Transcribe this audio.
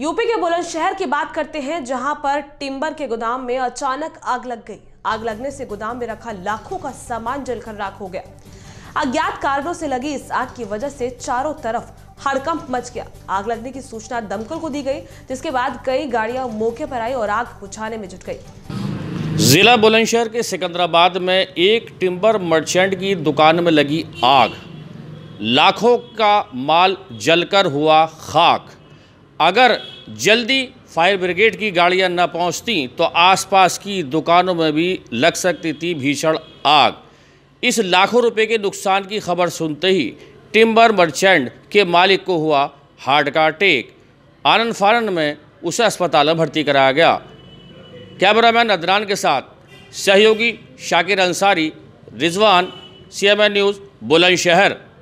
UP के बुलंदशहर की बात करते हैं जहां पर टिम्बर के गोदाम में अचानक आग लग गई आग लगने से गोदाम में रखा लाखों का सामान जलकर राख हो गया अज्ञात कारणों से लगी इस आग की वजह से चारों तरफ हड़कंप मच गया आग लगने की सूचना दमकल को दी गई जिसके बाद कई गाड़ियां मौके पर आई और आग बुझाने में जुट गई जिला बुलंदशहर के सिकंदराबाद में एक टिम्बर मर्चेंट की दुकान में लगी आग लाखों का माल जलकर हुआ खाक अगर जल्दी फायर ब्रिगेड की गाड़ियां न पहुंचती तो आसपास की दुकानों में भी लग सकती थी भीषण आग इस लाखों रुपए के नुकसान की खबर सुनते ही टिम्बर मर्चेंट के मालिक को हुआ हार्ट का अटैक आनंद फानन में उसे अस्पताल में भर्ती कराया गया कैमरामैन अदनान के साथ सहयोगी शाकिर अंसारी रिजवान सी न्यूज़ बुलंदशहर